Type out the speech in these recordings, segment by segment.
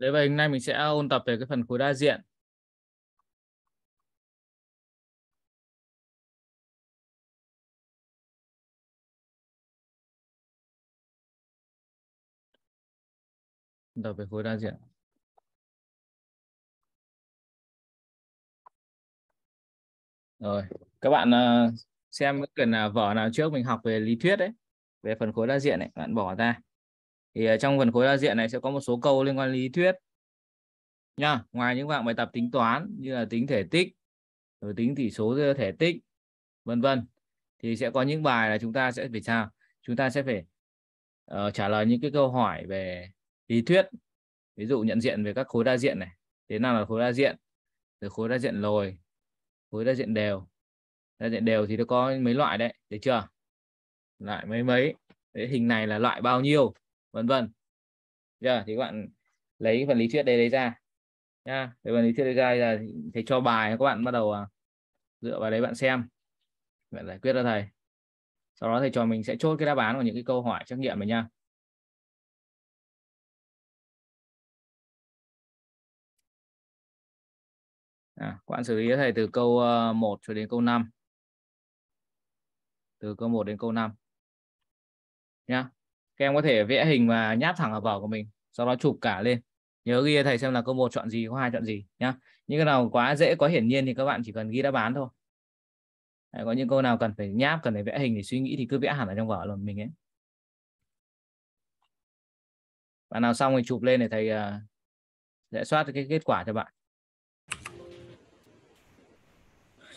Đấy vậy hôm nay mình sẽ ôn tập về cái phần khối đa diện. Tập về khối đa diện. Rồi, các bạn ờ, xem cái quyển vở nào trước mình học về lý thuyết đấy, về phần khối đa diện này bạn bỏ ra thì ờ, trong phần khối đa diện này sẽ có một số câu liên quan lý thuyết nha ngoài những dạng bài tập tính toán như là tính thể tích rồi tính tỷ số thể tích vân vân thì sẽ có những bài là chúng ta sẽ phải sao chúng ta sẽ phải uh, trả lời những cái câu hỏi về lý thuyết ví dụ nhận diện về các khối đa diện này thế nào là khối đa diện rồi khối đa diện lồi khối đa diện đều đa diện đều thì nó có mấy loại đấy được chưa lại mấy mấy đấy, hình này là loại bao nhiêu vân vân giờ thì các bạn lấy phần lý thuyết đấy lấy ra nha cái phần lý thuyết đấy ra là thầy cho bài các bạn bắt đầu à, dựa vào đấy bạn xem bạn giải quyết cho thầy sau đó thầy cho mình sẽ chốt cái đáp án của những cái câu hỏi trắc nghiệm này nha À, các bạn xử lý thầy từ câu 1 ờ, cho đến câu 5. Từ câu 1 đến câu 5. Nhá các em có thể vẽ hình và nháp thẳng vào vở của mình sau đó chụp cả lên nhớ ghi thầy xem là câu một chọn gì câu hai chọn gì nhá những cái nào quá dễ quá hiển nhiên thì các bạn chỉ cần ghi đáp án thôi Đấy, có những câu nào cần phải nháp cần phải vẽ hình để suy nghĩ thì cứ vẽ hẳn ở trong vở luôn mình ấy bạn nào xong thì chụp lên để thầy uh, ờ, sẽ soát cái kết quả cho bạn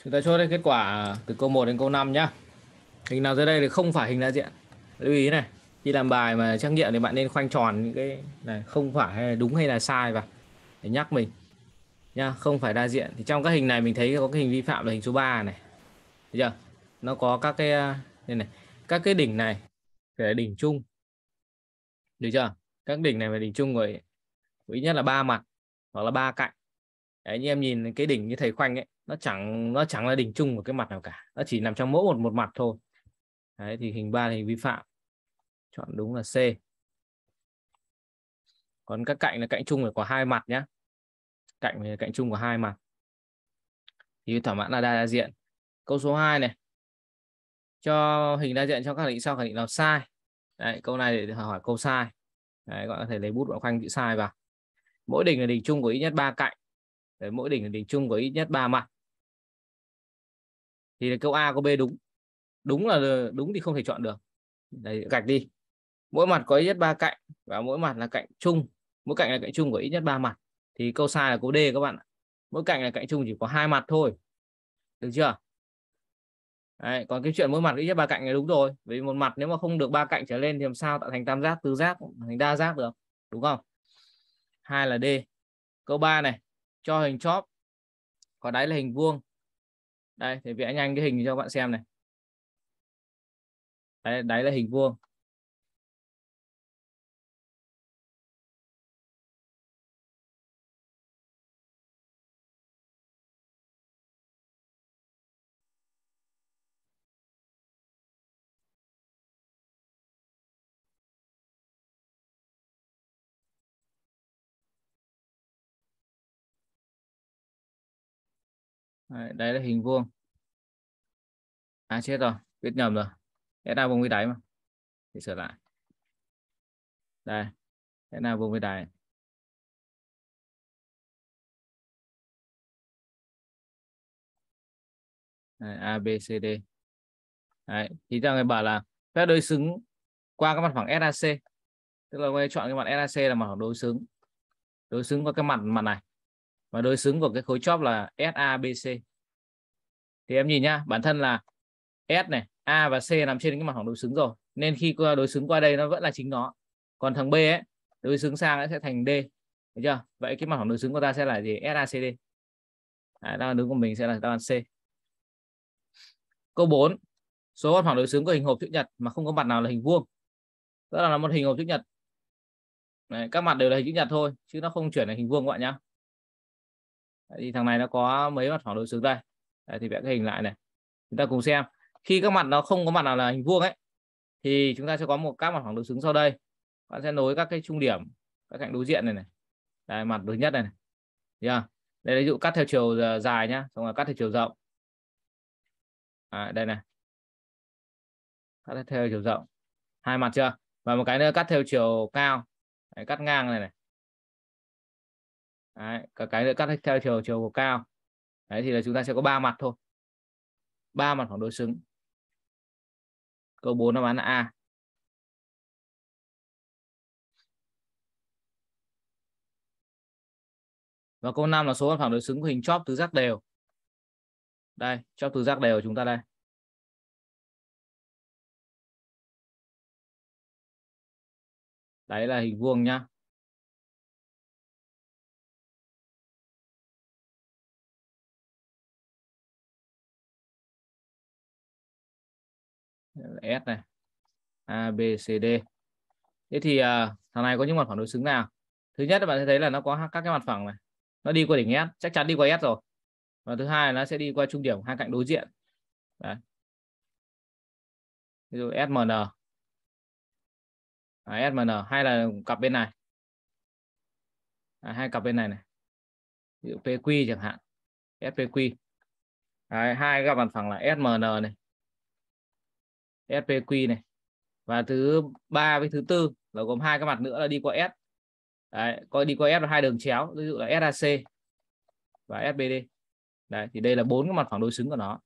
chúng ta chốt kết quả từ câu 1 đến câu 5 nhá hình nào dưới đây thì không phải hình đại diện lưu ý này khi làm bài mà trắc nghiệm thì bạn nên khoanh tròn những cái này không phải là đúng hay là sai và để nhắc mình nha không phải đa diện thì trong các hình này mình thấy có cái hình vi phạm là hình số 3 này Thấy chưa nó có các cái à, đây này các cái đỉnh này cái đỉnh chung được chưa các đỉnh này và đỉnh chung rồi ít nhất là ba mặt hoặc là ba cạnh đấy như em nhìn cái đỉnh như thầy khoanh ấy nó chẳng nó chẳng là đỉnh chung của cái mặt nào cả nó chỉ nằm trong mỗi một một mặt thôi đấy thì hình ba thì vi phạm chọn đúng là C còn các cạnh là cạnh chung phải có hai mặt nhé cạnh là cạnh chung của hai mặt thì thỏa mãn là đa đa diện câu số 2 này cho hình đa diện trong các định sau khẳng định nào sai Đấy, câu này để hỏi câu sai Đấy, gọi có thể lấy bút bạn khoanh chữ sai vào mỗi đỉnh là đỉnh chung của ít nhất ba cạnh Đấy, mỗi đỉnh là đỉnh chung của ít nhất ba mặt thì là câu A có B đúng đúng là đúng thì không thể chọn được Đấy, gạch đi mỗi mặt có ít nhất ba cạnh và mỗi mặt là cạnh chung mỗi cạnh là cạnh chung của ít nhất ba mặt thì câu sai là câu D các bạn mỗi cạnh là cạnh chung chỉ có hai mặt thôi được chưa Đấy, còn cái chuyện mỗi mặt ít nhất ba cạnh là đúng rồi vì một mặt nếu mà không được ba cạnh trở lên thì làm sao tạo thành tam giác tứ giác thành đa giác được đúng không hai là D câu 3 này cho hình chóp có đáy là hình vuông đây thì vẽ nhanh cái hình cho các bạn xem này đấy, đáy là hình vuông đấy, đấy là hình vuông à chết rồi viết nhầm rồi S nào vùng với đáy mà thì sửa lại đây S nào vùng với đáy Đấy, A, B, C, D. Đấy, thì cho người bảo là phép đối xứng qua các mặt phẳng SAC. Tức là người chọn cái mặt SAC là mặt phẳng đối xứng. Đối xứng qua cái mặt mặt này và đối xứng của cái khối chóp là SABC thì em nhìn nhá bản thân là S này A và C nằm trên cái mặt phẳng đối xứng rồi nên khi đối xứng qua đây nó vẫn là chính nó còn thằng B ấy đối xứng sang sẽ thành D được chưa vậy cái mặt phẳng đối xứng của ta sẽ là gì SACD à, đáp án đúng của mình sẽ là đáp án C câu 4 số mặt phẳng đối xứng của hình hộp chữ nhật mà không có mặt nào là hình vuông đó là một hình hộp chữ nhật Đấy, các mặt đều là hình chữ nhật thôi chứ nó không chuyển thành hình vuông các bạn nhá thì thằng này nó có mấy mặt phẳng đối xứng đây Đấy, thì vẽ cái hình lại này chúng ta cùng xem khi các mặt nó không có mặt nào là hình vuông ấy thì chúng ta sẽ có một các mặt phẳng đối xứng sau đây bạn sẽ nối các cái trung điểm các cạnh đối diện này này đây, mặt đối nhất này, này. Yeah. đây ví dụ cắt theo chiều ờ, dài nhá xong rồi cắt theo chiều rộng à, đây này cắt theo chiều rộng hai mặt chưa và một cái nữa cắt theo chiều cao Đấy, cắt ngang này này đấy, cả cái nữa cắt theo chiều chiều của cao đấy thì là chúng ta sẽ có ba mặt thôi ba mặt khoảng đối xứng câu 4 đáp án là A và câu 5 là số mặt phẳng đối xứng của hình chóp tứ giác đều đây chóp tứ giác đều của chúng ta đây đấy là hình vuông nhá S này A B C D thế thì uh, thằng này có những mặt phẳng đối xứng nào thứ nhất là bạn sẽ thấy là nó có các cái mặt phẳng này nó đi qua đỉnh S chắc chắn đi qua S rồi và thứ hai là nó sẽ đi qua trung điểm hai cạnh đối diện Đấy. ví dụ SMN à, SMN hay là cặp bên này à, hai cặp bên này này ví dụ PQ chẳng hạn SPQ Đấy, hai gặp mặt phẳng là SMN này SPQ này và thứ ba với thứ tư là gồm hai cái mặt nữa là đi qua S đấy, coi đi qua S là hai đường chéo ví dụ là SAC và SBD đấy thì đây là bốn cái mặt phẳng đối xứng của nó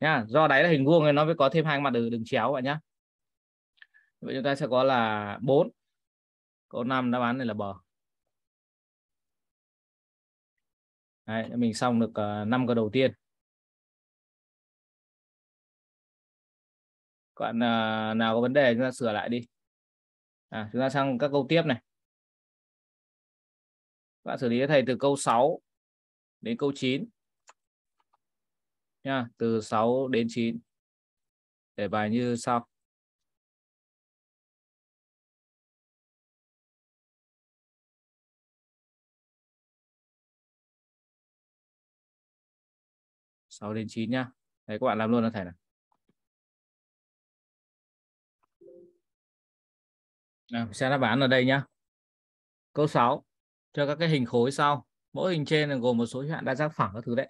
nhá do đáy là hình vuông nên nó mới có thêm hai mặt đường, chéo bạn nhá vậy chúng ta sẽ có là 4 câu 5 đáp án này là bờ Đấy, mình xong được uh, ờ, 5 câu đầu tiên còn uh, nào có vấn đề chúng ta sửa lại đi à, chúng ta sang các câu tiếp này bạn xử lý thầy từ câu 6 đến câu 9 nha từ 6 đến 9 để bài như sau sáu đến chín nhá. Đấy các bạn làm luôn là thầy này. sẽ đáp án ở đây nhá câu 6 cho các cái hình khối sau mỗi hình trên là gồm một số hạn đa giác phẳng các thứ đấy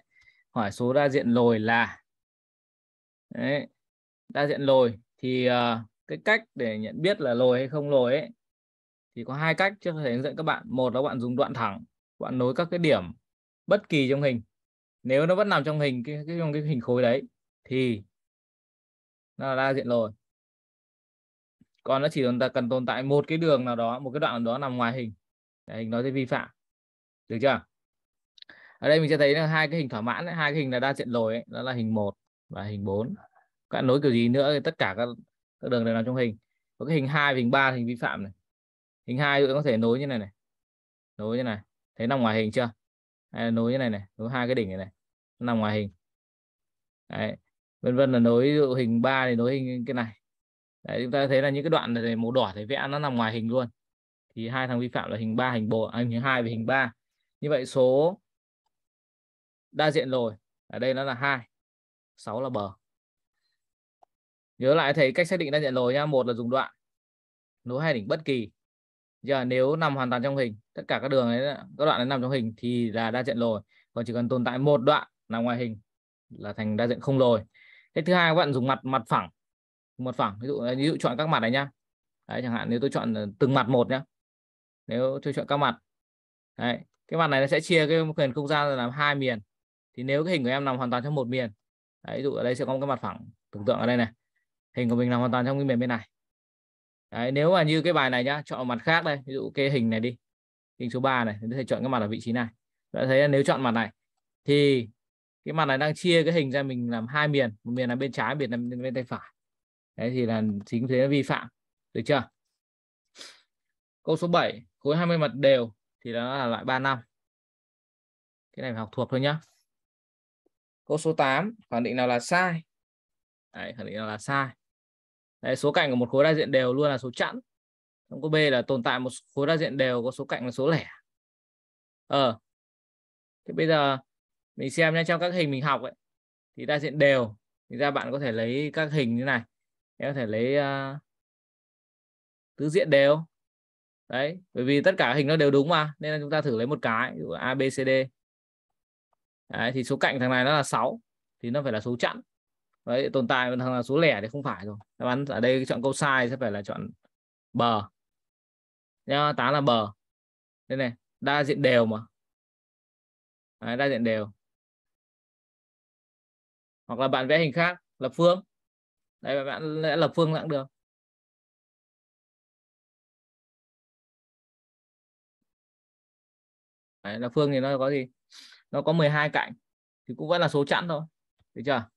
hỏi số đa diện lồi là đấy, đa diện lồi thì uh, cái cách để nhận biết là lồi hay không lồi ấy thì có hai cách trước thể hướng dẫn các bạn một là bạn dùng đoạn thẳng bạn nối các cái điểm bất kỳ trong hình nếu nó vẫn nằm trong hình cái, cái trong cái hình khối đấy thì nó là đa diện lồi còn nó chỉ cần tồn tại một cái đường nào đó một cái đoạn nào đó nằm ngoài hình để hình nó sẽ vi phạm được chưa ở đây mình sẽ thấy là hai cái hình thỏa mãn ấy, hai cái hình là đa diện lồi ấy, đó là hình 1 và hình 4 các nối kiểu gì nữa thì tất cả các, các đường đều nằm trong hình có cái hình 2 hình 3 hình vi phạm này hình 2 cũng có thể nối như này này nối như này thấy nằm ngoài hình chưa Đấy, nối như này này nối hai cái đỉnh này này nằm ngoài hình Đấy. vân vân là nối dụ hình 3 thì nối hình cái này Đấy, chúng ta thấy là những cái đoạn này màu đỏ thì vẽ nó nằm ngoài hình luôn thì hai thằng vi phạm là hình 3 hình bộ à, hình 2 và hình 3 như vậy số đa diện rồi ở đây nó là 2 6 là bờ nhớ lại thấy cách xác định đa diện rồi nhá một là dùng đoạn nối hai đỉnh bất kỳ giờ nếu nằm hoàn toàn trong hình tất cả các đường ấy các đoạn ấy nằm trong hình thì là đa diện rồi còn chỉ cần tồn tại một đoạn nằm ngoài hình là thành đa diện không rồi cách thứ hai các bạn dùng mặt mặt phẳng mặt phẳng ví dụ à, ví dụ chọn các mặt này nhá đấy, chẳng hạn nếu tôi chọn ờ, từng mặt một nhá nếu tôi chọn các mặt đấy, cái mặt này nó sẽ chia cái phần không gian làm hai miền thì nếu cái hình của em nằm hoàn toàn trong một miền đấy, ví dụ ở đây sẽ có một cái mặt phẳng tưởng tượng ở đây này hình của mình nằm hoàn toàn trong cái miền bên này đấy, nếu mà như cái bài này nhá chọn mặt khác đây ví dụ cái hình này đi hình số 3 này thì thầy chọn cái mặt ở vị trí này đã thấy là nếu chọn mặt này thì cái mặt này đang chia cái hình ra mình làm hai miền một miền là bên trái một miền là bên tay phải đấy thì là chính thế là vi phạm được chưa câu số 7 khối 20 mặt đều thì đó là loại 3 năm cái này phải học thuộc thôi nhá câu số 8 khẳng định nào là sai đấy, khẳng định nào là sai đấy, số cạnh của một khối đa diện đều luôn là số chẵn trong câu B là tồn tại một khối đa diện đều có số cạnh là số lẻ ờ thế bây giờ mình xem nhé trong các hình mình học ấy thì đa diện đều thì ra bạn có thể lấy các hình như này em có thể lấy à, tứ diện đều đấy bởi vì tất cả hình nó đều đúng mà nên là chúng ta thử lấy một cái của a b c d đấy, thì số cạnh thằng này nó là 6 thì nó phải là số chẵn đấy tồn tại thằng là số lẻ thì không phải rồi đáp án ở đây chọn câu sai sẽ phải là chọn bờ nhá tá là bờ đây này đa diện đều mà đấy, đa diện đều hoặc là bạn vẽ hình khác là phương đấy bạn sẽ lập phương cũng được đấy, lập phương thì nó có gì nó có 12 cạnh thì cũng vẫn là số chẵn thôi được chưa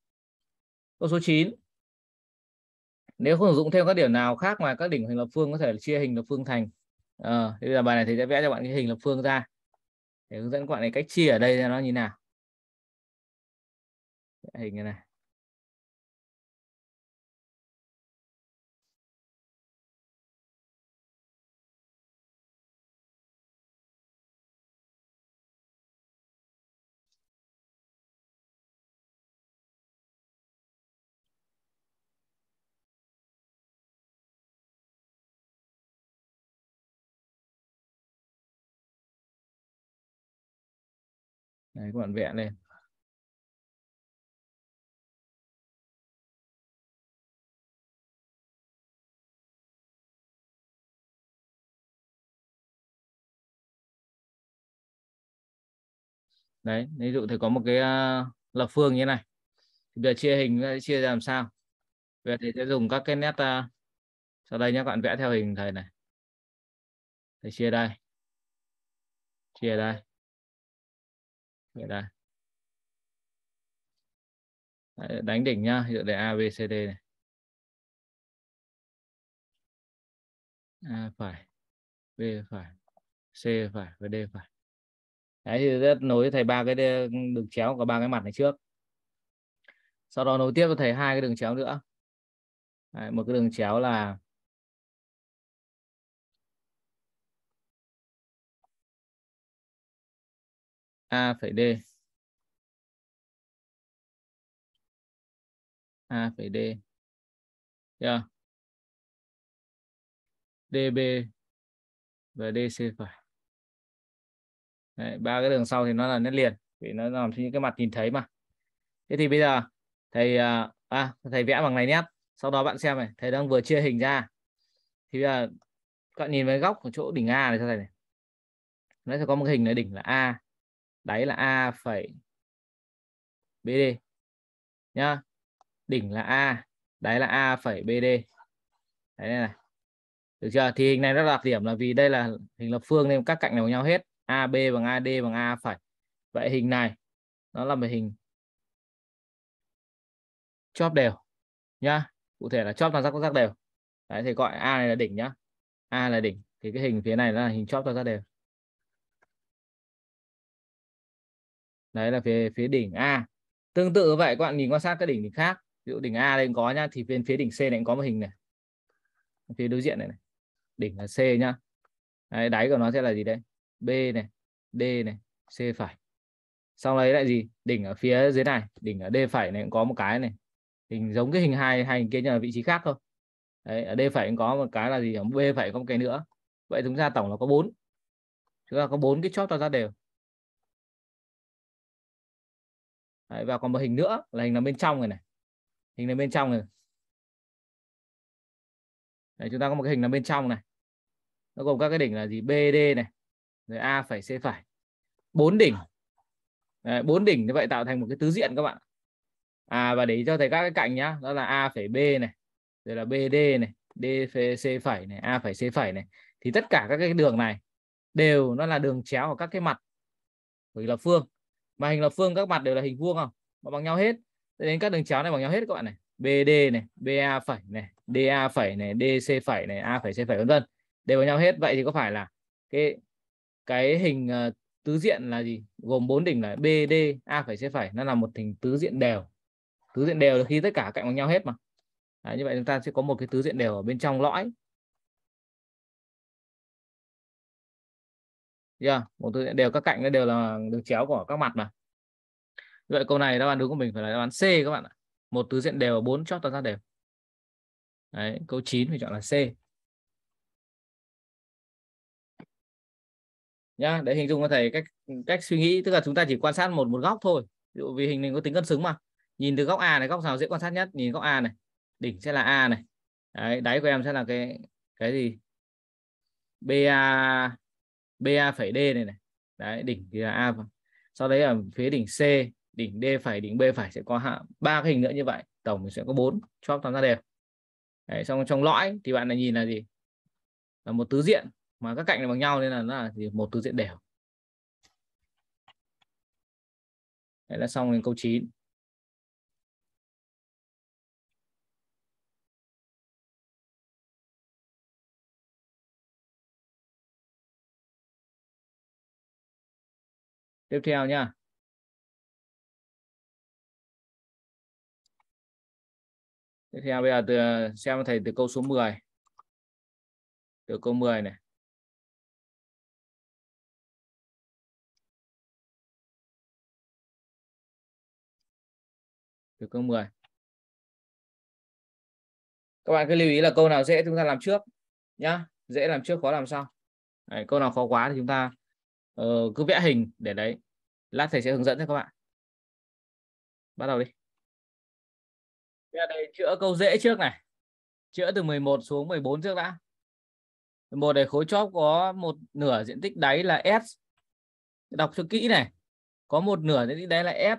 câu số 9 nếu không sử dụng thêm các điểm nào khác ngoài các đỉnh hình lập phương có thể chia hình lập phương thành à, thế là bài này thì sẽ vẽ cho bạn cái hình lập phương ra để hướng dẫn các bạn này cách chia ở đây cho nó như nào hình này Đấy, các bạn vẽ lên đấy ví dụ thầy có một cái uh, lập phương như thế này thì bây giờ chia hình sẽ chia ra làm sao bây giờ thầy sẽ dùng các cái nét uh, sau đây nhé các bạn vẽ theo hình thầy này thầy chia đây chia đây vậy đây đánh đỉnh nhá dựa dụ a b c d này a phải b phải c phải và d phải đấy thì rất nối thầy ba cái đường chéo của ba cái mặt này trước sau đó nối tiếp cho thầy hai cái đường chéo nữa đấy, một cái đường chéo là a Phải d a Phải d yeah. db và dc phải Đấy, ba cái đường sau thì nó là nét liền vì nó làm trên những cái mặt nhìn thấy mà thế thì bây giờ thầy à, à thầy vẽ bằng này nét sau đó bạn xem này thầy đang vừa chia hình ra thì bây giờ các bạn nhìn với góc của chỗ đỉnh a này cho thầy này nó sẽ có một cái hình là đỉnh là a đáy là a phẩy bd nhá đỉnh là a đáy là a phẩy bd đấy này được chưa thì hình này rất đặc điểm là vì đây là hình lập phương nên các cạnh đều nhau hết ab bằng ad bằng a phẩy vậy hình này nó là một hình chóp đều nhá cụ thể là chóp tam giác có giác đều đấy thì gọi a này là đỉnh nhá a là đỉnh thì cái hình phía này là hình chóp tam giác đều đấy là phía phía đỉnh A tương tự vậy các bạn nhìn quan sát các đỉnh khác ví dụ đỉnh A đây có nhá thì bên phía đỉnh C này cũng có một hình này phía đối diện này, này. đỉnh là C nhá đấy, đáy của nó sẽ là gì đây B này D này C phải sau đấy lại gì đỉnh ở phía dưới này đỉnh ở D phải này cũng có một cái này hình giống cái hình hai hai hình kia nhưng là vị trí khác thôi đấy, ở D phải cũng có một cái là gì ở B phải có một cái nữa vậy chúng ta tổng là có bốn chúng ta có bốn cái chóp cho ra đều Đấy, và còn một hình nữa là hình nằm bên trong này này hình nằm bên trong này Đấy, chúng ta có một cái hình nằm bên trong này nó gồm các cái đỉnh là gì BD này rồi A phải C phải bốn đỉnh Đấy, bốn đỉnh như vậy tạo thành một cái tứ diện các bạn à và để cho thầy các cái cạnh nhá đó là A phải B này rồi là BD này D phải C phải này A phải C phải này thì tất cả các cái đường này đều nó là đường chéo của các cái mặt của lập phương mà hình lập phương các mặt đều là hình vuông không mà bằng nhau hết Thế đến các đường chéo này bằng nhau hết các bạn này BD này BA phẩy này DA phẩy này DC phẩy này A phẩy C phẩy vân vân đều bằng nhau hết vậy thì có phải là cái cái hình ờ, tứ diện là gì gồm bốn đỉnh là BD A phẩy C phẩy nó là một hình tứ diện đều tứ diện đều khi tất cả cạnh bằng nhau hết mà Đấy, như vậy chúng ta sẽ có một cái tứ diện đều ở bên trong lõi yeah. một thứ đều các cạnh nó đều là đường chéo của các mặt mà vậy câu này đáp án đúng của mình phải là đáp án C các bạn ạ một tứ diện đều bốn chóp tam giác đều Đấy, câu 9 phải chọn là C nhá để hình dung cho thầy cách cách suy nghĩ tức là chúng ta chỉ quan sát một một góc thôi ví dụ vì hình này có tính cân xứng mà nhìn từ góc A này góc nào dễ quan sát nhất nhìn góc A này đỉnh sẽ là A này Đấy, đáy của em sẽ là cái cái gì BA BA phẩy D này này đấy đỉnh thì là A sau đấy ở phía đỉnh C đỉnh D phải đỉnh B phải sẽ có hạ ba cái hình nữa như vậy tổng mình sẽ có bốn chóp tam giác đều đấy, xong trong lõi thì bạn này nhìn là gì là một tứ diện mà các cạnh là bằng nhau nên là nó là gì? một tứ diện đều đấy là xong đến câu 9 tiếp theo nha tiếp theo bây giờ từ, xem thầy từ câu số 10 từ câu 10 này từ câu 10 các bạn cứ lưu ý là câu nào dễ chúng ta làm trước nhá dễ làm trước khó làm sau câu nào khó quá thì chúng ta uh, cứ vẽ hình để đấy lát thầy sẽ hướng dẫn cho các bạn bắt đầu đi đây chữa câu dễ trước này chữa từ 11 xuống 14 trước đã một để khối chóp có một nửa diện tích đáy là s đọc cho kỹ này có một nửa diện tích đáy là S.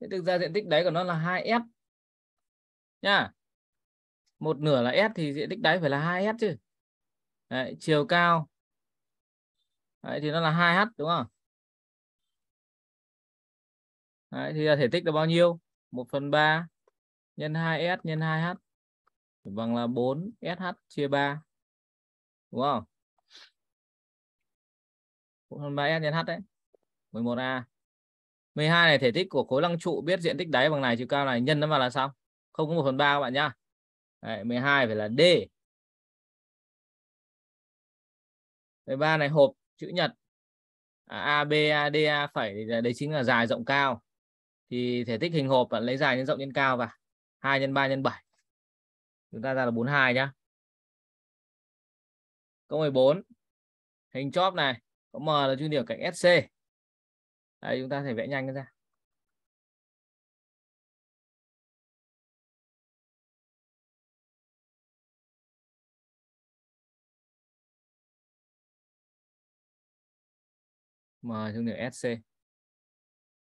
thế thực ra diện tích đáy của nó là 2 S. nha một nửa là s thì diện tích đáy phải là 2s chứ Đấy, chiều cao Đấy, thì nó là 2h đúng không Đấy, thì thể tích là bao nhiêu 1 phần 3 nhân 2S nhân 2H bằng là 4SH chia 3 đúng không 1 phần 3S nhân H đấy 11A 12 này thể tích của khối lăng trụ biết diện tích đáy bằng này chiều cao này nhân nó vào là xong không có 1 phần 3 các bạn nhá đấy, 12 phải là D 13 này hộp chữ nhật à, A B A D A phẩy đấy chính là dài rộng cao thì thể tích hình hộp bạn lấy dài nhân rộng nhân cao và 2 nhân 3 nhân 7 chúng ta ra là 42 nhá câu 14 hình chóp này có M là trung điểm cạnh SC Đấy, chúng ta thể vẽ nhanh ra M trung điểm SC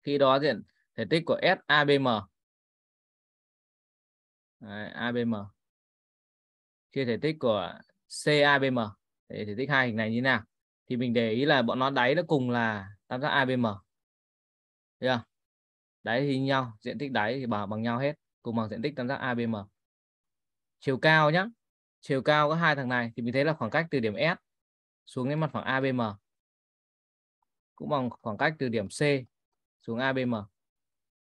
khi đó diện thể tích của SABM, ABM Đấy, ABM chia thể tích của CABM để thể tích hai hình này như thế nào thì mình để ý là bọn nó đáy nó cùng là tam giác ABM chưa đáy thì nhau diện tích đáy thì bảo bằng nhau hết cùng bằng diện tích tam giác ABM chiều cao nhá chiều cao có hai thằng này thì mình thấy là khoảng cách từ điểm S xuống đến mặt phẳng ABM cũng bằng khoảng cách từ điểm C xuống ABM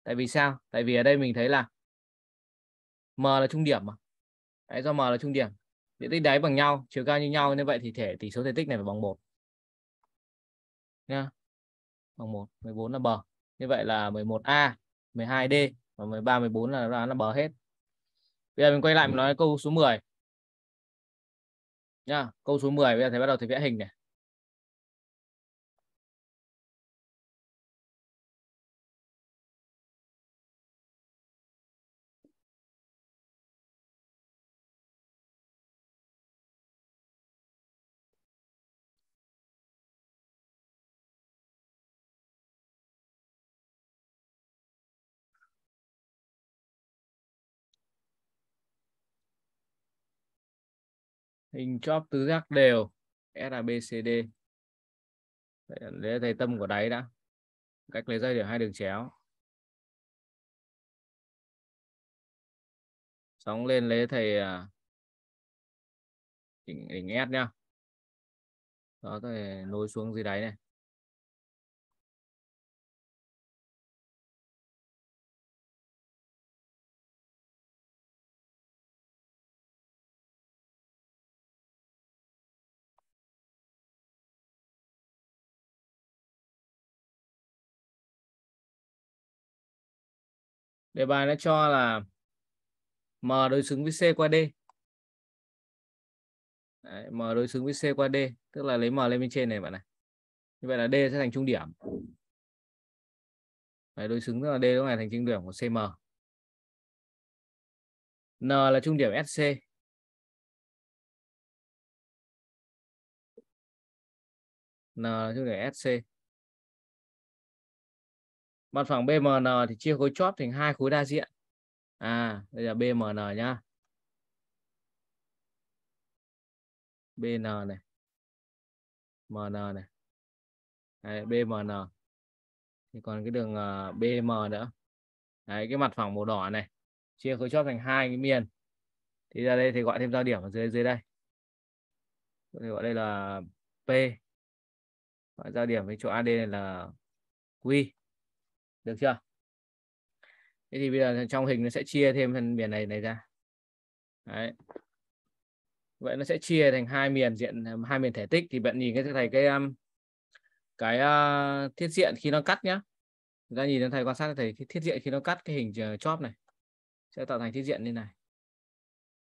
tại vì sao tại vì ở đây mình thấy là m là trung điểm mà đấy, do m là trung điểm diện tích đáy bằng nhau chiều cao như nhau như vậy thì thể tỷ số thể tích này phải bằng một nha bằng một 14 là bờ như vậy là 11a 12d và 13 14 là đoán là bờ hết bây giờ mình quay lại mình ừ. nói câu số 10 nha câu số 10 bây giờ thầy bắt đầu thầy vẽ hình này hình chóp tứ giác đều SABCD lấy thầy tâm của đáy đã cách lấy dây để hai đường chéo sóng lên lấy thầy đỉnh, à, đỉnh S nhá đó thầy nối xuống dưới đáy này đề bài nó cho là m đối xứng với c qua d Đấy, m đối xứng với c qua d tức là lấy m lên bên trên này bạn này như vậy là d sẽ thành trung điểm Đấy, đối xứng tức là d lúc này thành trung điểm của cm n là trung điểm sc n là trung điểm sc mặt phẳng BMN thì chia khối chóp thành hai khối đa diện à đây là BMN nhá BN này MN này Đấy, BMN thì còn cái đường uh, à, BM nữa Đấy, cái mặt phẳng màu đỏ này chia khối chóp thành hai cái miền thì ra đây thì gọi thêm giao điểm ở dưới dưới đây thì gọi đây là P gọi giao điểm với chỗ AD này là Q được chưa thế thì bây giờ trong hình nó sẽ chia thêm phần miền này này ra Đấy. vậy nó sẽ chia thành hai miền diện hai miền thể tích thì bạn nhìn cái thầy cái um, cái uh, thiết diện khi nó cắt nhá ra nhìn thấy thầy quan sát thầy thiết diện khi nó cắt cái hình uh, chóp này sẽ tạo thành thiết diện như này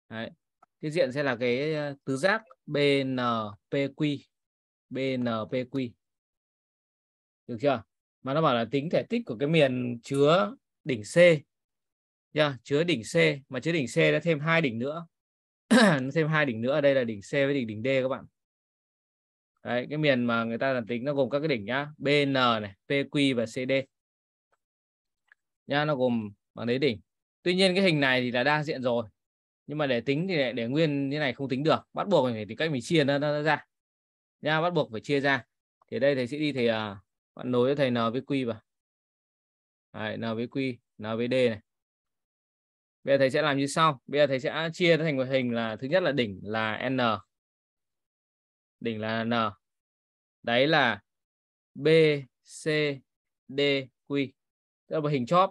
Đấy. thiết diện sẽ là cái uh, tứ giác BNPQ BNPQ được chưa mà nó bảo là tính thể tích của cái miền chứa đỉnh C yeah, chứa đỉnh C mà chứa đỉnh C đã thêm hai đỉnh nữa nó thêm hai đỉnh nữa đây là đỉnh C với đỉnh đỉnh D các bạn Đấy, cái miền mà người ta làm tính nó gồm các cái đỉnh nhá BN này PQ và CD nhá nó gồm bằng đấy đỉnh tuy nhiên cái hình này thì là đa diện rồi nhưng mà để tính thì để, để nguyên như này không tính được bắt buộc mình phải tìm cách mình chia nó, nó ra nha bắt buộc phải chia ra thì đây thầy sẽ đi thì uh, à, bạn nối với thầy n với q vào Đấy, n với q n với d này bây giờ thầy sẽ làm như sau bây giờ thầy sẽ chia thành một hình là thứ nhất là đỉnh là n đỉnh là n đấy là b c d q tức là một hình chóp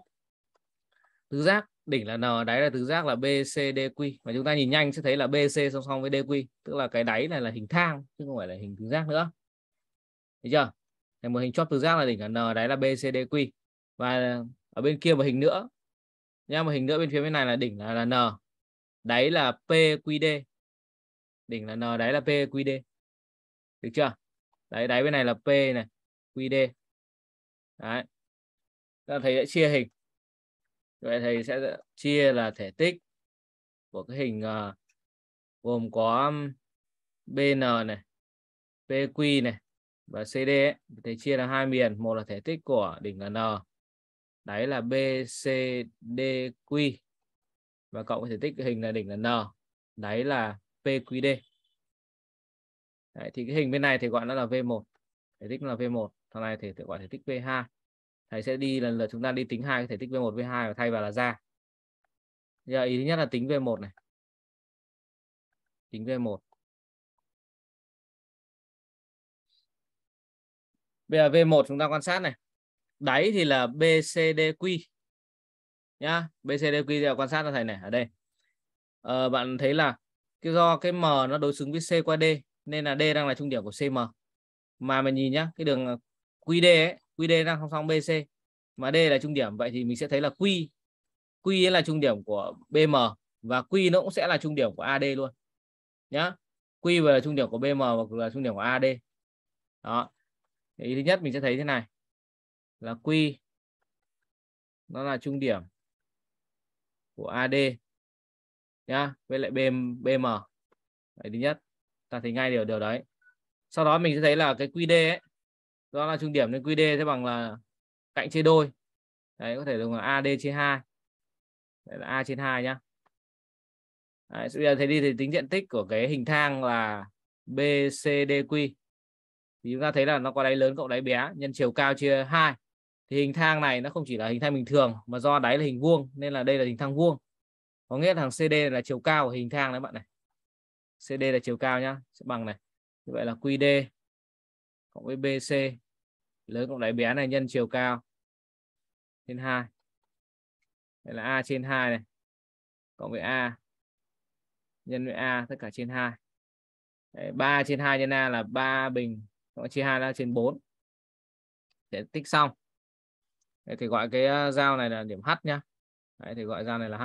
tứ giác đỉnh là n đáy là tứ giác là b c d q và chúng ta nhìn nhanh sẽ thấy là b c song song với d q tức là cái đáy này là hình thang chứ không phải là hình tứ giác nữa được chưa thì một hình chóp tứ giác là đỉnh cả n đấy là bcdq và ở bên kia một hình nữa nha một hình nữa bên phía bên này là đỉnh là, là n đáy là pqd đỉnh là n đáy là pqd được chưa đấy đáy bên này là p này qd đấy Đó, thầy sẽ chia hình vậy thầy sẽ chia là thể tích của cái hình uh, gồm có bn này pq này và CD ấy, thầy chia là hai miền một là thể tích của đỉnh là N đáy là BCDQ và cộng với thể tích hình là đỉnh là N đáy là PQD Đấy, thì cái hình bên này thì gọi nó là V1 thể tích là V1 thằng này thì gọi thể tích V2 thầy sẽ đi lần lượt chúng ta đi tính hai cái thể tích V1 V2 và thay vào là ra giờ ý thứ nhất là tính V1 này tính V1 bây giờ V1 chúng ta quan sát này đáy thì là BCDQ nhá BCDQ giờ quan sát cho thầy này ở đây ờ, bạn thấy là cái do cái M nó đối xứng với C qua D nên là D đang là trung điểm của CM mà mình nhìn nhá cái đường QD ấy, QD đang song song BC mà D là trung điểm vậy thì mình sẽ thấy là Q Q là trung điểm của BM và Q nó cũng sẽ là trung điểm của AD luôn nhá Q vừa là trung điểm của BM và là trung điểm của AD đó ý thứ nhất mình sẽ thấy thế này là Q nó là trung điểm của AD nhá với lại BM, BM đấy thứ nhất ta thấy ngay điều điều đấy sau đó mình sẽ thấy là cái QD ấy đó là trung điểm nên QD sẽ bằng là cạnh chia đôi đấy có thể dùng là AD chia 2 đấy là A trên 2 nhá đấy, bây giờ thấy đi thì tính diện tích của cái hình thang là BCDQ thì chúng ta thấy là nó có đáy lớn cộng đáy bé nhân chiều cao chia hai thì hình thang này nó không chỉ là hình thang bình thường mà do đáy là hình vuông nên là đây là hình thang vuông có nghĩa là thằng CD là chiều cao của hình thang đấy bạn này CD là chiều cao nhá sẽ bằng này như vậy là QD cộng với BC lớn cộng đáy bé này nhân chiều cao trên 2 đây là A trên 2 này cộng với A nhân với A tất cả trên 2 Đấy, 3 trên 2 nhân A là 3 bình chia hai ra trên 4 để tích xong Đấy, thì gọi cái dao ờ, này là điểm h nhá Đấy, thì gọi dao này là h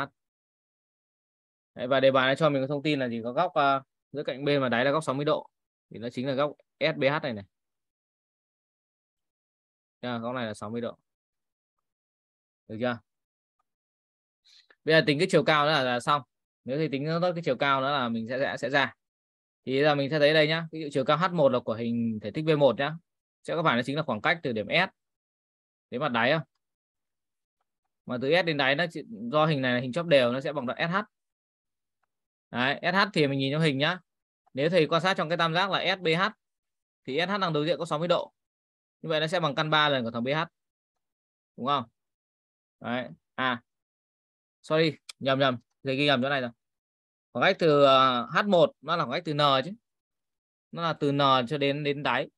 Đấy, và đề bài nó cho mình cái thông tin là gì có góc uh, giữa cạnh bên và đáy là góc 60 độ thì nó chính là góc SBH này này à, góc này là 60 độ được chưa bây giờ tính cái chiều cao nữa là, là xong nếu thì tính nó cái chiều cao nữa là mình sẽ sẽ, sẽ ra thì là mình sẽ thấy đây nhá ví dụ chiều cao h1 là của hình thể tích v1 nhá sẽ các bạn nó chính là khoảng cách từ điểm s đến mặt đáy không mà từ s đến đáy nó do hình này là hình chóp đều nó sẽ bằng đoạn sh Đấy, sh thì mình nhìn trong hình nhá nếu thầy quan sát trong cái tam giác là sbh thì sh đang đối diện có 60 độ như vậy nó sẽ bằng căn 3 lần của thằng bh đúng không đấy à sorry nhầm nhầm thầy ghi nhầm chỗ này rồi khoảng cách từ ờ, H1 nó là khoảng cách từ N chứ nó là từ N cho đến đến đáy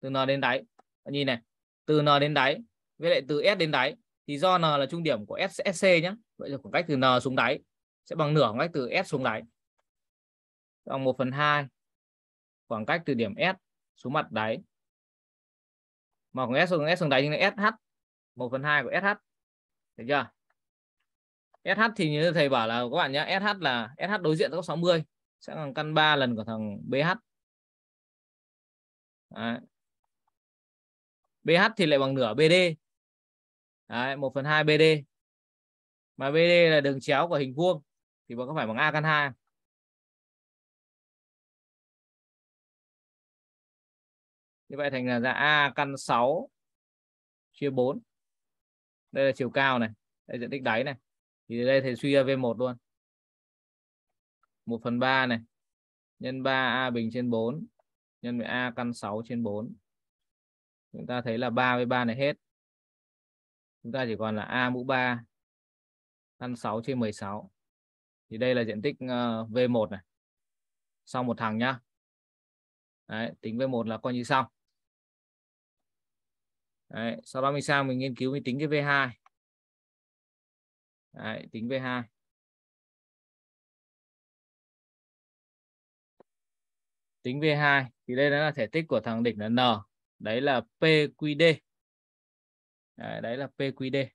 từ N đến đáy nhìn này từ N đến đáy với lại từ S đến đáy thì do N là trung điểm của SC nhé vậy là khoảng cách từ N xuống đáy sẽ bằng nửa khoảng cách từ S xuống đáy bằng 1 phần 2 khoảng cách từ điểm S xuống mặt đáy mà khoảng S xuống S xuống đáy nhưng là SH 1 phần 2 của SH được chưa SH thì như thầy bảo là các bạn nhé SH là SH đối diện góc 60 sẽ bằng căn 3 lần của thằng BH Đấy. BH thì lại bằng nửa BD Đấy, 1 phần 2 BD mà BD là đường chéo của hình vuông thì có phải bằng A căn 2 như vậy thành là ra A căn 6 chia 4 đây là chiều cao này đây là diện tích đáy này thì đây thầy suy ra V1 luôn 1 phần 3 này nhân 3 A bình trên 4 nhân với A căn 6 trên 4 chúng ta thấy là 3 với 3 này hết chúng ta chỉ còn là A mũ 3 căn 6 trên 16 thì đây là diện tích ờ, V1 này xong một thằng nhá Đấy, tính V1 là coi như xong Đấy, sau đó mình sang mình nghiên cứu mình tính cái V2 Đấy, tính V2 tính V2 thì đây là thể tích của thằng đỉnh là N đấy là PQD đấy, đấy là PQD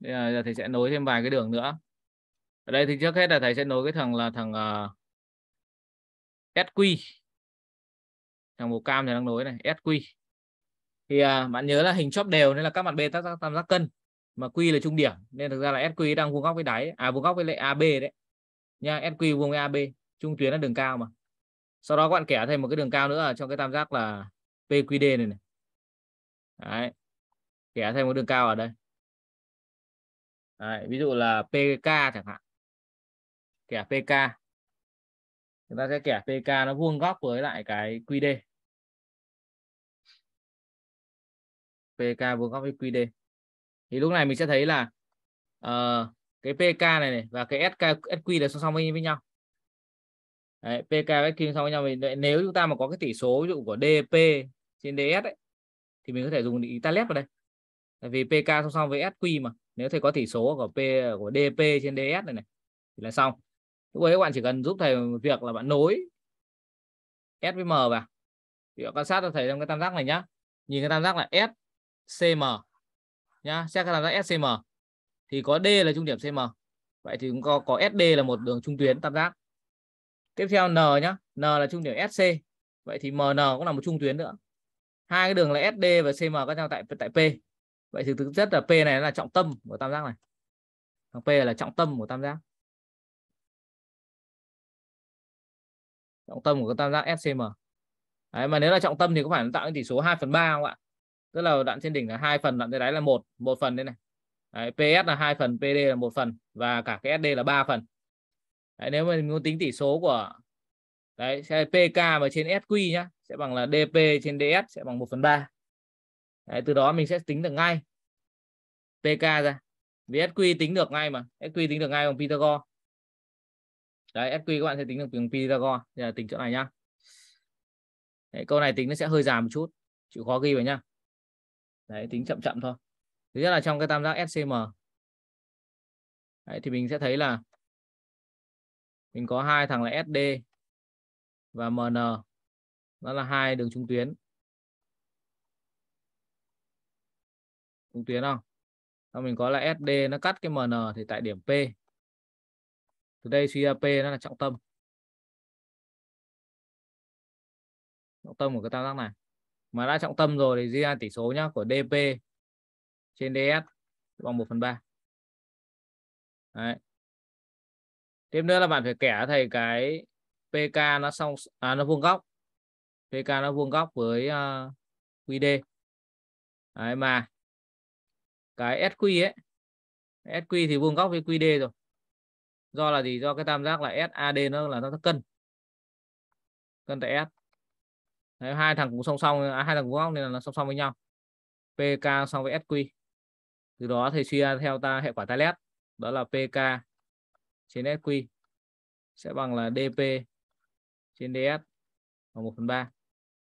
Bây giờ thì sẽ nối thêm vài cái đường nữa ở đây thì trước hết là thầy sẽ nối cái thằng là thằng uh, ờ, SQ thằng màu cam thì đang nối này SQ thì uh, bạn nhớ là hình chóp đều nên là các mặt bên tam giác tam giác cân mà Q là trung điểm nên thực ra là SQ đang vuông góc với đáy à vuông góc với lại AB đấy nha SQ vuông với AB trung tuyến là đường cao mà sau đó các bạn kẻ thêm một cái đường cao nữa cho cái tam giác là PQD này này đấy kẻ thêm một đường cao ở đây Đấy, ví dụ là PK chẳng hạn kẻ PK chúng ta sẽ kẻ PK nó vuông góc với lại cái QD PK vuông góc với QD thì lúc này mình sẽ thấy là uh, cái PK này, này và cái SK SQ là song song với, nhau Đấy, PK và SQ song với nhau mình nếu chúng ta mà có cái tỷ số ví dụ của DP trên DS ấy, thì mình có thể dùng ý ta vào đây tại vì PK song song với SQ mà nếu thầy có tỷ số của P của DP trên DS này này thì là xong lúc ấy các bạn chỉ cần giúp thầy việc là bạn nối s với m vào thì quan sát cho thầy trong cái tam giác này nhá nhìn cái tam giác là s cm nhá xét cái tam giác scm thì có d là trung điểm cm vậy thì cũng có có sd là một đường trung tuyến tam giác tiếp theo n nhá n là trung điểm sc vậy thì mn cũng là một trung tuyến nữa hai cái đường là sd và cm có nhau tại tại p vậy thì thực chất là p này là trọng tâm của tam giác này p là trọng tâm của tam giác trọng tâm của tam giác SCM Đấy, mà nếu là trọng tâm thì có phải nó tạo những tỷ số 2 phần 3 không ạ tức là đoạn trên đỉnh là hai phần đoạn dưới đáy là một một phần đây này Đấy, PS là hai phần PD là một phần và cả cái SD là 3 phần Đấy, nếu mà mình muốn tính tỷ số của đấy sẽ PK mà trên SQ nhá sẽ bằng là DP trên DS sẽ bằng 1 phần 3 đấy, từ đó mình sẽ tính được ngay PK ra vì SQ tính được ngay mà SQ tính được ngay bằng Pythagore đấy SQ các bạn sẽ tính được bằng Pythagore Bây tính chỗ này nhá đấy, câu này tính nó sẽ hơi dài một chút chịu khó ghi vào nhá đấy tính chậm chậm thôi thứ nhất là trong cái tam giác SCM đấy, thì mình sẽ thấy là mình có hai thằng là SD và MN nó là hai đường trung tuyến trung tuyến không Xong mình có là SD nó cắt cái MN thì tại điểm P từ đây suy AP nó là trọng tâm trọng tâm của cái tam giác này mà đã trọng tâm rồi thì ra tỷ số nhá của DP trên DS bằng 1 phần 3 Đấy. tiếp nữa là bạn phải kẻ thầy cái PK nó xong à, nó vuông góc PK nó vuông góc với uh, à, QD Đấy, mà cái SQ ấy SQ thì vuông góc với QD rồi do là gì do cái tam giác là SAD nó là nó cân cân tại S Đấy, hai thằng cũng song song à, hai thằng cũng góc nên là nó song song với nhau PK song với SQ từ đó thầy suy ra theo ta hệ quả Taylor đó là PK trên SQ sẽ bằng là DP trên DS bằng 1 phần 3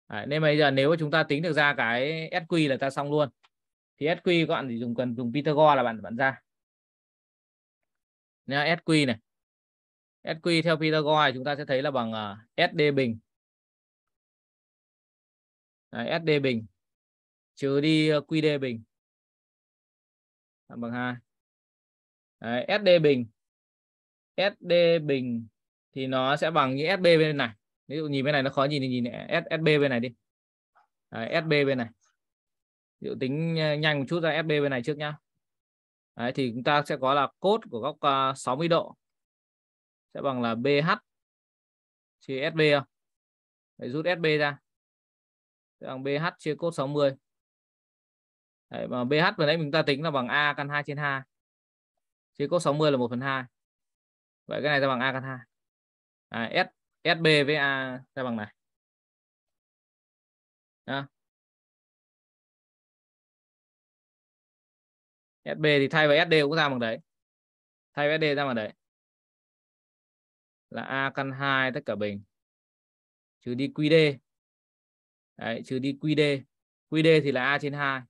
Đấy, nên bây giờ nếu mà chúng ta tính được ra cái SQ là ta xong luôn thì SQ các bạn chỉ dùng cần dùng Pythagore là bạn bạn ra nhá SQ này SQ theo Pythagoras chúng ta sẽ thấy là bằng à, SD bình Đấy, SD bình trừ đi à, QD bình bằng 2 Đấy, SD bình SD bình thì nó sẽ bằng như SB bên này ví dụ nhìn bên này nó khó nhìn thì nhìn à, SB bên này đi Đấy, SB bên này ví dụ tính nhanh một chút ra SB bên này trước nhá Đấy, thì chúng ta sẽ có là cốt của góc 60 ờ, độ sẽ bằng là BH chia SB không? Đấy, rút SB ra. Sẽ bằng BH chia cốt 60. Đấy, mà BH vừa nãy mình ta tính là bằng A căn 2 trên 2. Chia cốt 60 là 1 phần 2. Vậy cái này ra bằng A căn 2. À, S, SB với A ra bằng này. SB thì thay vào SD cũng ra bằng đấy thay vào SD ra bằng đấy là A căn 2 tất cả bình trừ đi QD đấy, trừ đi QD QD thì là A trên 2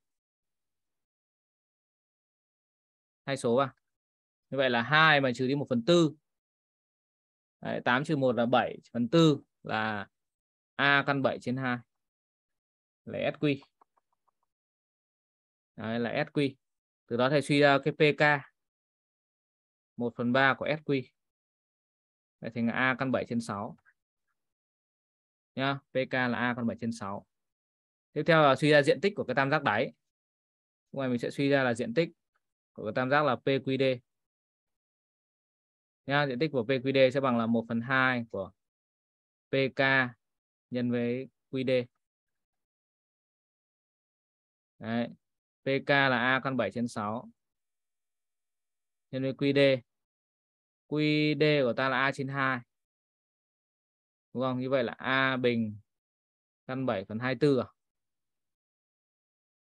hai số à như vậy là 2 mà trừ đi 1 phần 4 đấy, 8 trừ 1 là 7 phần 4 là A căn 7 trên 2 là SQ đấy là SQ từ đó thầy suy ra cái PK 1 phần 3 của SQ vậy thì là A căn 7 trên 6 nhá PK là A căn 7 trên 6 tiếp theo là suy ra diện tích của cái tam giác đáy ngoài mình sẽ suy ra là diện tích của cái tam giác là PQD nhá diện tích của PQD sẽ bằng là 1 phần 2 của PK nhân với QD Đấy, PK là A căn 7 trên 6 nhân với QD QD của ta là A trên 2 đúng không như vậy là A bình căn 7 phần 24 à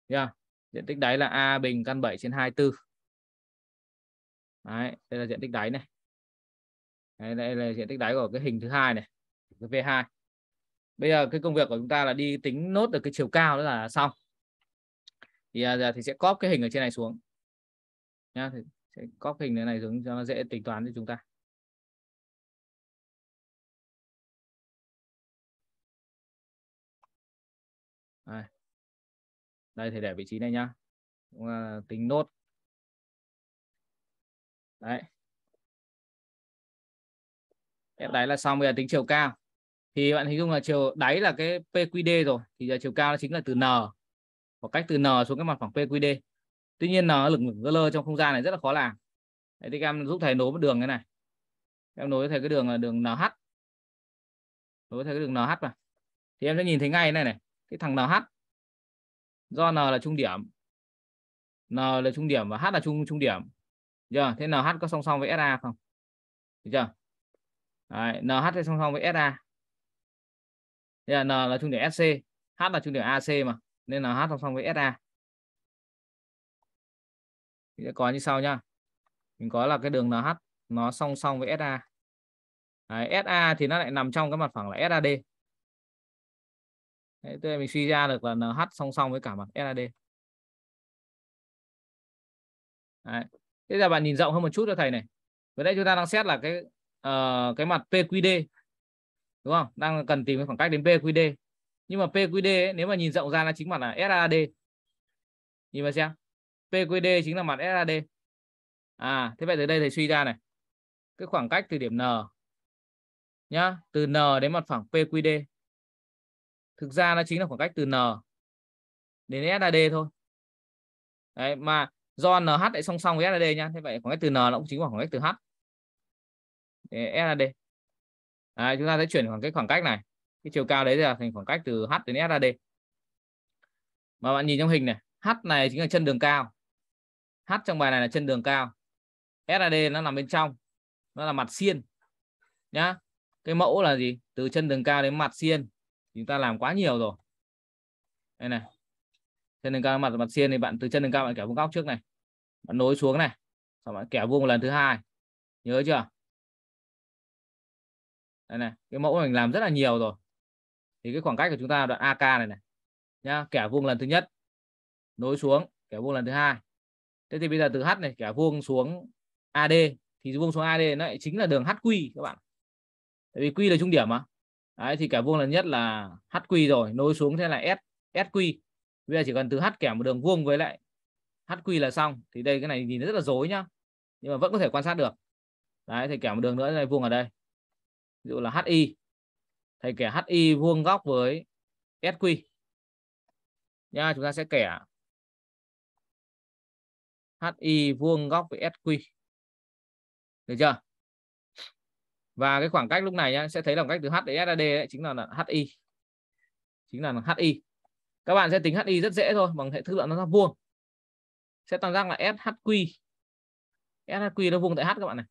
yeah. diện tích đáy là A bình căn 7 trên 24 Đấy, đây là diện tích đáy này. Đấy, đây là diện tích đáy của cái hình thứ hai này, cái V2. Bây giờ cái công việc của chúng ta là đi tính nốt được cái chiều cao đó là xong thì, à, thì sẽ cóp cái hình ở trên này xuống nhá thì sẽ cóp hình này xuống cho nó dễ tính toán cho chúng ta đây, đây thì để vị trí này nhá Cũng là tính nốt đấy ép đáy là xong bây giờ tính chiều cao thì bạn hình dung là chiều đáy là cái PQD rồi thì giờ chiều cao nó chính là từ N khoảng cách từ n xuống cái mặt phẳng pqd tuy nhiên n lửng ngừng lơ trong không gian này rất là khó làm Đấy, thì các em giúp thầy nối một đường cái này các em nối thầy cái đường là đường nh nối thầy cái đường nh mà thì em sẽ nhìn thấy ngay này này cái thằng nh do n là trung điểm n là trung điểm và h là trung trung điểm được chưa thế nh có song song với sa không được chưa Đấy, NH thì song song với SA. Đây là N là trung điểm SC, H là trung điểm AC mà nên là h song song với sa thì sẽ có như sau nhá mình có là cái đường nh nó song song với sa Đấy, SA thì nó lại nằm trong cái mặt phẳng là SAD. Đấy, tức là mình suy ra được là NH song song với cả mặt SAD. Đấy. Thế giờ bạn nhìn rộng hơn một chút cho thầy này. Vừa nãy chúng ta đang xét là cái uh, cái mặt PQD đúng không? Đang cần tìm cái khoảng cách đến PQD nhưng mà PQD ấy, nếu mà nhìn rộng ra nó chính mặt là SAD nhìn vào xem PQD chính là mặt SAD à thế vậy từ đây thầy suy ra này cái khoảng cách từ điểm N nhá từ N đến mặt phẳng PQD thực ra nó chính là khoảng cách từ N đến SAD thôi đấy mà do NH lại song song với SAD nhá thế vậy khoảng cách từ N nó cũng chính là khoảng cách từ H SAD à, chúng ta sẽ chuyển khoảng cái khoảng cách này cái chiều cao đấy là thành khoảng cách từ h đến s ra d mà bạn nhìn trong hình này h này chính là chân đường cao h trong bài này là chân đường cao s ra d nó nằm bên trong nó là mặt xiên nhá cái mẫu là gì từ chân đường cao đến mặt xiên chúng ta làm quá nhiều rồi đây này chân đường cao đến mặt mặt xiên thì bạn từ chân đường cao bạn kéo vuông góc trước này bạn nối xuống này sau bạn kéo vuông một lần thứ hai nhớ chưa đây này cái mẫu mình làm rất là nhiều rồi thì cái khoảng cách của chúng ta là đoạn AK này này nhá kẻ vuông lần thứ nhất nối xuống kẻ vuông lần thứ hai thế thì bây giờ từ H này kẻ vuông xuống AD thì vuông xuống AD nó lại chính là đường HQ các bạn tại vì Q là trung điểm mà Đấy, thì kẻ vuông lần nhất là HQ rồi nối xuống thế là S SQ bây giờ chỉ cần từ H kẻ một đường vuông với lại HQ là xong thì đây cái này nhìn rất là dối nhá nhưng mà vẫn có thể quan sát được đấy thì kẻ một đường nữa này vuông ở đây ví dụ là HI thì kẻ HI vuông góc với SQ nha chúng ta sẽ kẻ HI vuông góc với SQ được chưa và cái khoảng cách lúc này nhá, sẽ thấy là khoảng cách từ H đến SAD chính là, là HI chính là, là HI các bạn sẽ tính HI rất dễ thôi bằng hệ thứ đoạn nó giác vuông sẽ tam giác là SHQ SHQ nó vuông tại H các bạn này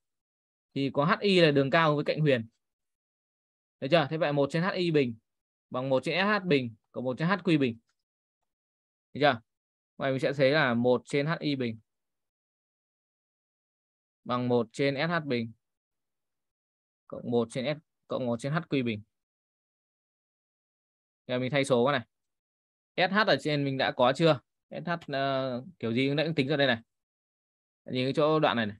thì có HI là đường cao với cạnh huyền được chưa? Thế vậy 1 trên HI bình bằng 1 trên SH bình cộng 1 trên HQ bình. Được chưa? Vậy mình sẽ thấy là 1 trên HI bình bằng 1 trên SH bình cộng 1 trên S cộng 1 trên HQ bình. Giờ mình thay số này. SH ở trên mình đã có chưa? SH uh, ờ, kiểu gì cũng đã tính ra đây này. Nhìn cái chỗ đoạn này này.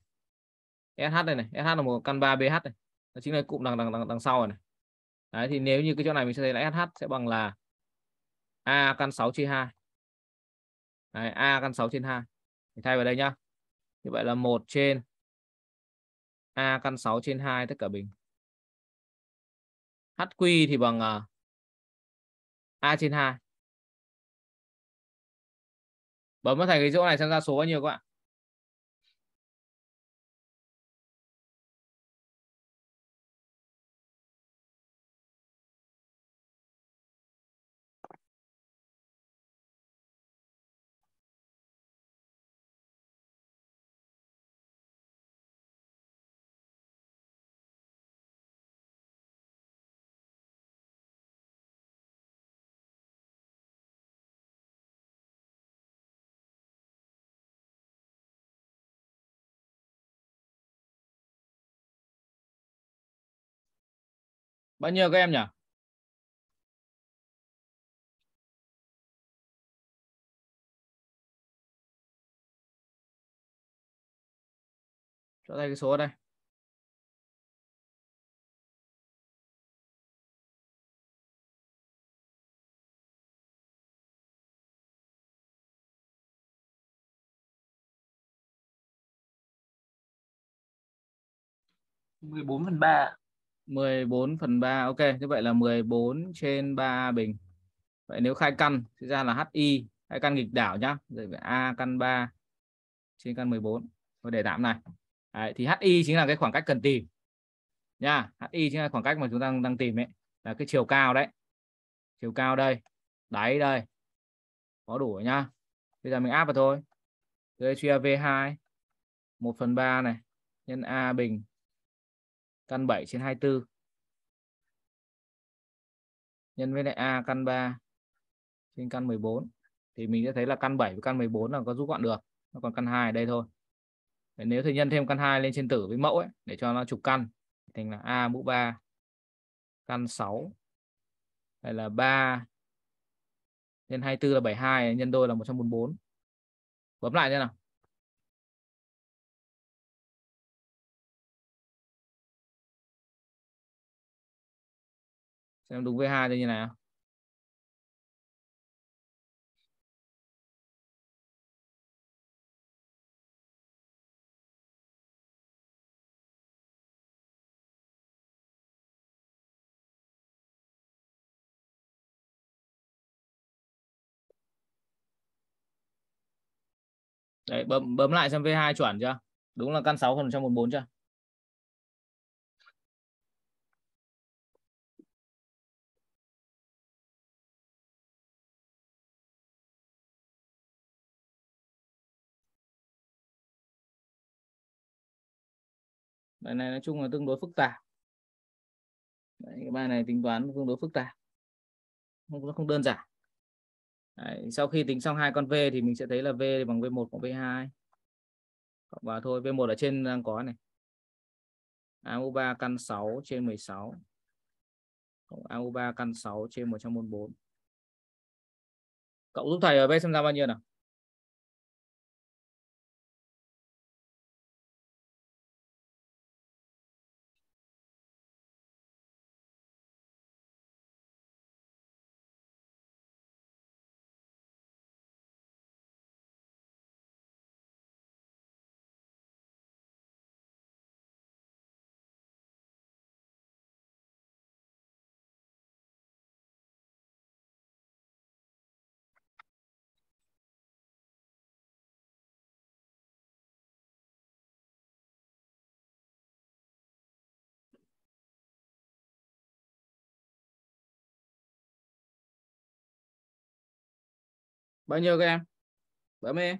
SH đây này, SH là một căn 3 BH này. Đó chính là cụm đằng đằng đằng, đằng sau này. Đấy, thì nếu như cái chỗ này mình sẽ thấy là SH sẽ bằng là A căn 6 chia 2. Đấy, A căn 6 trên 2. Mình thay vào đây nhá. Như vậy là 1 trên A căn 6 trên 2 tất cả bình. HQ thì bằng à, A trên 2. Bấm vào thành cái chỗ này xem ra số bao nhiêu các bạn. bao nhiêu các em nhỉ cho tay cái số đây mười bốn phần ba 14 phần 3 ok như vậy là 14 trên 3 bình vậy nếu khai căn sẽ ra là HI khai căn nghịch đảo nhá rồi A căn 3 trên căn 14 và để tạm này Đấy, thì HI chính là cái khoảng cách cần tìm nha HI chính là khoảng cách mà chúng ta đang, đang tìm ấy là cái chiều cao đấy chiều cao đây đáy đây có đủ nhá bây giờ mình áp vào thôi đây chia V2 1 phần 3 này nhân A bình căn 7 trên 24 nhân với lại A căn 3 trên căn 14 thì mình sẽ thấy là căn 7 với căn 14 là có rút gọn được nó còn căn 2 ở đây thôi Đấy, nếu thì nhân thêm căn 2 lên trên tử với mẫu ấy, để cho nó chụp căn thành là A mũ 3 căn 6 hay là 3 nhân 24 là 72 nhân đôi là 144 bấm lại thế nào xem đúng với hai như nào Đấy, bấm bấm lại xem V2 chuẩn chưa? Đúng là căn 6 còn 114 chưa? bài này nói chung là tương đối phức tạp Đấy, cái bài này tính toán tương đối phức tạp không, nó không đơn giản Đấy, sau khi tính xong hai con v thì mình sẽ thấy là v bằng v1 cộng v2 cộng vào thôi v1 ở trên đang có này au ba căn 6 trên 16 cộng au ba căn 6 trên 144 cậu giúp thầy ở b xem ra bao nhiêu nào bao nhiêu các em bấm em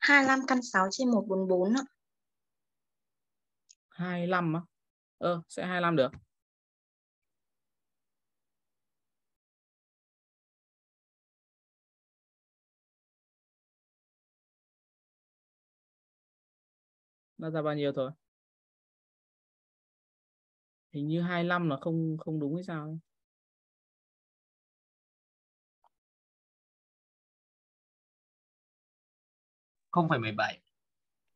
hai 25 căn 6 trên 144 ạ. 25 á? Ờ, ừ, sẽ 25 được. Nó ra bao nhiêu thôi? hình như 25 là không không đúng hay sao không phải 17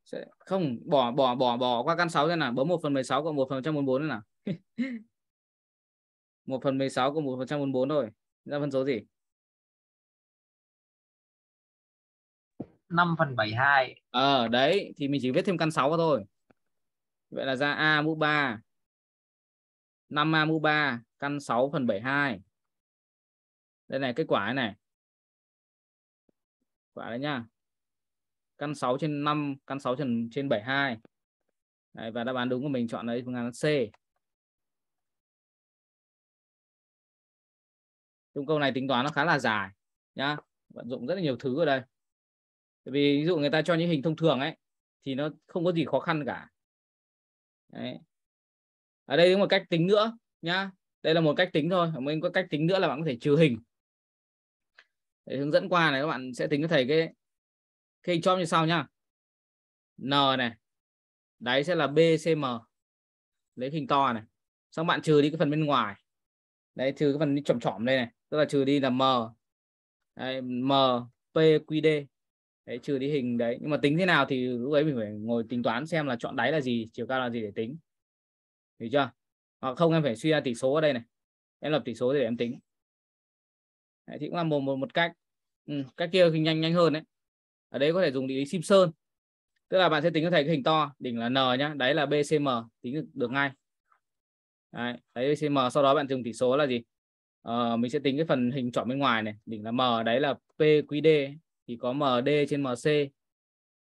sẽ không bỏ bỏ bỏ bỏ qua căn 6 ra nào bấm 1 phần 16 cộng 1 phần 144 nào 1 phần 16 cộng 1 phần 144 rồi ra phân số gì 5 phần 72 ờ đấy thì mình chỉ viết thêm căn 6 thôi vậy là ra A mũ 3 5A mũ 3 căn 6 phần 72. Đây này kết quả này. Quả đấy nha Căn 6 trên 5, căn 6 trên trên 72. Đấy, và đáp án đúng của mình chọn đấy phương án C. Trong câu này tính toán nó khá là dài nhá, vận dụng rất là nhiều thứ ở đây. Bởi vì ví dụ người ta cho những hình thông thường ấy thì nó không có gì khó khăn cả. Đấy ở đây có một cách tính nữa nhá đây là một cách tính thôi mình có cách tính nữa là bạn có thể trừ hình để hướng dẫn qua này các bạn sẽ tính cho thầy cái cái hình chóp như sau nhá n này đáy sẽ là bcm lấy hình to này xong bạn trừ đi cái phần bên ngoài đấy trừ cái phần chỏm chỏm đây này tức là trừ đi là m đấy, m p q d đấy trừ đi hình đấy nhưng mà tính thế nào thì lúc ấy mình phải ngồi tính toán xem là chọn đáy là gì chiều cao là gì để tính được chưa hoặc ờ, không em phải suy ra tỷ số ở đây này em lập tỷ số để em tính đấy, thì cũng là một một, một cách ừ, cách kia thì nhanh nhanh hơn đấy ở đây có thể dùng định lý Simpson tức là bạn sẽ tính cho thầy cái hình to đỉnh là n nhá đấy là bcm tính được, được ngay đấy, đấy bcm sau đó bạn dùng tỷ số là gì ờ, mình sẽ tính cái phần hình tròn bên ngoài này đỉnh là m đấy là pqd thì có md trên mc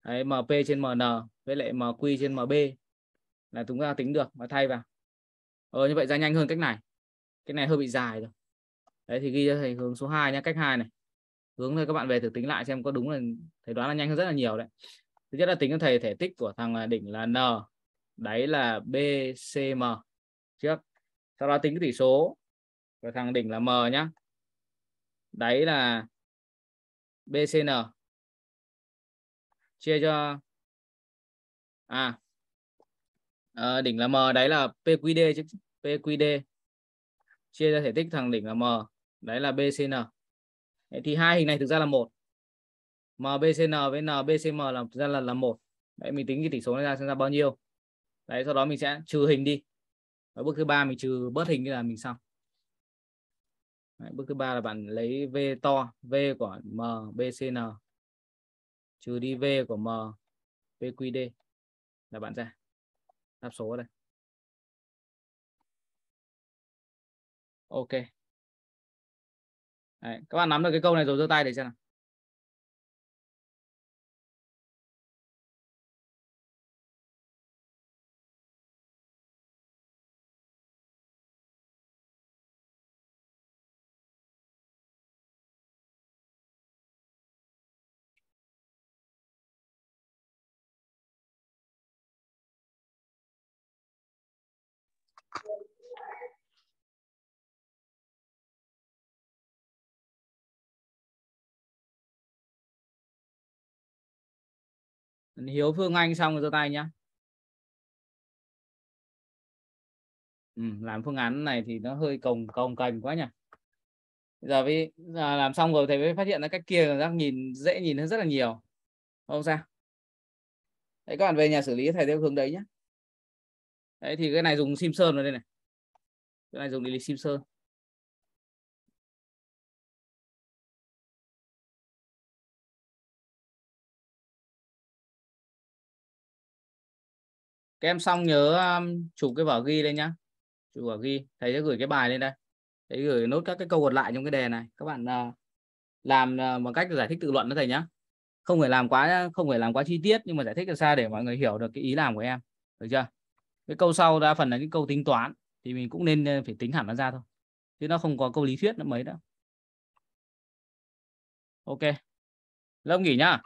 đấy mp trên mn với lại mq trên mb là chúng ta tính được và thay vào ờ, như vậy ra nhanh hơn cách này cái này hơi bị dài rồi đấy thì ghi cho thầy hướng số 2 nhé cách hai này hướng thôi các bạn về thử tính lại xem có đúng là thầy đoán là nhanh hơn rất là nhiều đấy thứ nhất là tính cho thầy thể tích của thằng đỉnh là n đáy là bcm trước sau đó tính cái tỷ số của thằng đỉnh là m nhá đáy là bcn chia cho à à, đỉnh là M đấy là PQD chứ PQD chia ra thể tích thằng đỉnh là M đấy là BCN đấy, thì hai hình này thực ra là một MBCN với NBCM là thực ra là là một đấy mình tính cái tỷ số này ra sẽ ra bao nhiêu đấy sau đó mình sẽ trừ hình đi ở bước thứ ba mình trừ bớt hình là mình xong đấy, bước thứ ba là bạn lấy v to v của m bcn trừ đi v của m pqd là bạn ra đáp số ở đây ok Đấy, các bạn nắm được cái câu này rồi giơ tay để xem nào Hiếu Phương Anh xong rồi giơ tay nhá ừ, làm phương án này thì nó hơi cồng cồng cành quá nhỉ giờ với giờ làm xong rồi thầy mới phát hiện ra cách kia giác nhìn dễ nhìn hơn rất là nhiều không sao đấy các bạn về nhà xử lý thầy theo hướng đấy nhá. đấy thì cái này dùng sim sơn vào đây này cái này dùng đi lịch sim sơn các em xong nhớ um, chụp cái vở ghi lên nhá chụp vở ghi thầy sẽ gửi cái bài lên đây thầy gửi nốt các cái câu còn lại trong cái đề này các bạn uh, làm uh, bằng cách giải thích tự luận đó thầy nhá không phải làm quá không phải làm quá chi tiết nhưng mà giải thích làm sao để mọi người hiểu được cái ý làm của em được chưa cái câu sau đa phần là những câu tính toán thì mình cũng nên ờ, phải tính hẳn nó ra thôi chứ nó không có câu lý thuyết nữa mấy đâu ok lâm nghỉ nhá